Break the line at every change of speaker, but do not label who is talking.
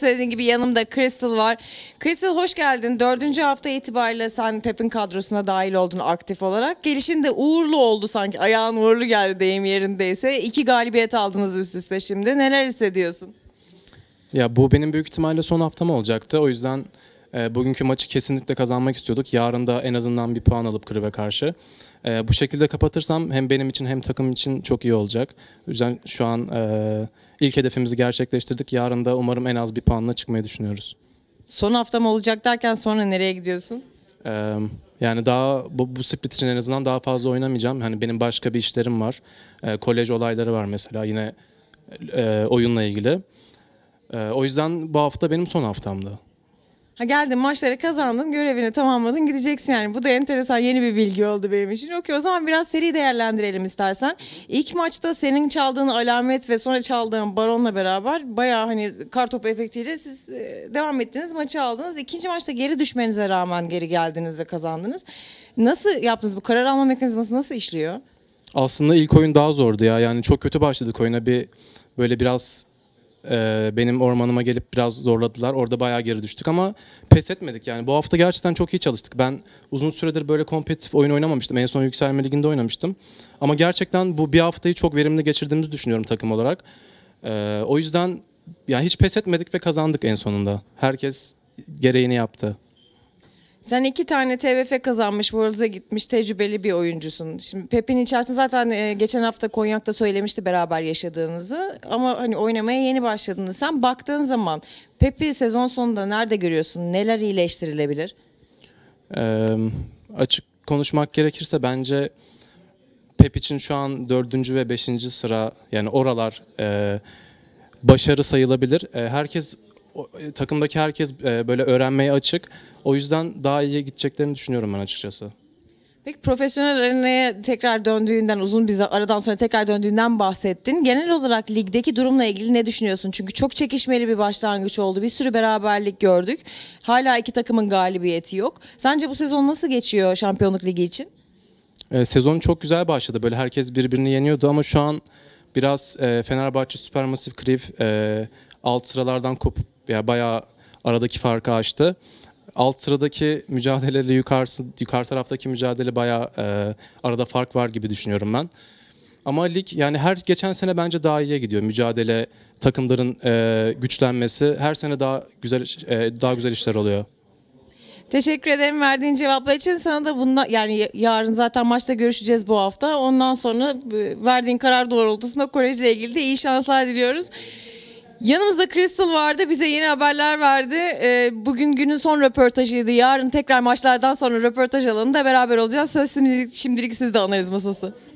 Söylediğim gibi yanımda Crystal var. Crystal hoş geldin. Dördüncü hafta itibariyle sen Pep'in kadrosuna dahil oldun aktif olarak. Gelişin de uğurlu oldu sanki. Ayağın uğurlu geldi deyim yerindeyse. İki galibiyet aldınız üst üste şimdi. Neler hissediyorsun?
Ya bu benim büyük ihtimalle son haftam olacaktı. O yüzden e, bugünkü maçı kesinlikle kazanmak istiyorduk. Yarın da en azından bir puan alıp Kırık'a karşı. E, bu şekilde kapatırsam hem benim için hem takım için çok iyi olacak. O yüzden şu an e, ilk hedefimizi gerçekleştirdik. Yarın da umarım en az bir puanla çıkmayı düşünüyoruz.
Son haftam olacak derken sonra nereye gidiyorsun?
Ee, yani daha bu, bu split için en azından daha fazla oynamayacağım. Hani benim başka bir işlerim var. Ee, kolej olayları var mesela yine e, oyunla ilgili. Ee, o yüzden bu hafta benim son haftamdı.
Ha geldin maçları kazandın, görevini tamamladın, gideceksin yani. Bu da enteresan yeni bir bilgi oldu benim için. Okey o zaman biraz seri değerlendirelim istersen. İlk maçta senin çaldığın alamet ve sonra çaldığın baronla beraber bayağı hani kartop efektiyle siz e, devam ettiniz, maçı aldınız. İkinci maçta geri düşmenize rağmen geri geldiniz ve kazandınız. Nasıl yaptınız bu karar alma mekanizması nasıl işliyor?
Aslında ilk oyun daha zordu ya. Yani çok kötü başladık oyuna. Bir böyle biraz e, benim ormanıma gelip biraz zorladılar. Orada bayağı geri düştük ama pes etmedik yani. Bu hafta gerçekten çok iyi çalıştık. Ben uzun süredir böyle kompetitif oyun oynamamıştım. En son Yükselme Ligi'nde oynamıştım. Ama gerçekten bu bir haftayı çok verimli geçirdiğimizi düşünüyorum takım olarak. E, o yüzden yani hiç pes etmedik ve kazandık en sonunda. Herkes gereğini yaptı.
Sen iki tane TVF kazanmış, Worlds'a gitmiş, tecrübeli bir oyuncusun. Şimdi Pep'in içerisinde zaten e, geçen hafta Konya'da söylemişti beraber yaşadığınızı. Ama hani oynamaya yeni başladınız. Sen baktığın zaman Pep'i sezon sonunda nerede görüyorsun? Neler iyileştirilebilir?
Ee, açık konuşmak gerekirse bence Pep için şu an dördüncü ve beşinci sıra yani oralar e, başarı sayılabilir. E, herkes e, takımdaki herkes e, böyle öğrenmeye açık. O yüzden daha iyi gideceklerini düşünüyorum ben açıkçası.
Peki profesyonel arenaya tekrar döndüğünden uzun bir aradan sonra tekrar döndüğünden bahsettin. Genel olarak ligdeki durumla ilgili ne düşünüyorsun? Çünkü çok çekişmeli bir başlangıç oldu. Bir sürü beraberlik gördük. Hala iki takımın galibiyeti yok. Sence bu sezon nasıl geçiyor Şampiyonluk Ligi için?
E, sezon çok güzel başladı. Böyle herkes birbirini yeniyordu ama şu an biraz e, Fenerbahçe Süpermasif Kriv e, alt sıralardan kopup yani bayağı aradaki farkı açtı. Alt sıradaki mücadeleyle yukarı yukarı taraftaki mücadele bayağı e, arada fark var gibi düşünüyorum ben. Ama lig yani her geçen sene bence daha iyiye gidiyor. Mücadele, takımların e, güçlenmesi her sene daha güzel e, daha güzel işler oluyor.
Teşekkür ederim verdiğin cevaplar için. Sana da bunda yani yarın zaten maçta görüşeceğiz bu hafta. Ondan sonra e, verdiğin karar doğrultusunda Kolej ile ilgili de iyi şanslar diliyoruz. Yanımızda Crystal vardı. Bize yeni haberler verdi. E, bugün günün son röportajıydı. Yarın tekrar maçlardan sonra röportaj alanında beraber olacağız. Söz şimdilik, şimdilik de analiz masası.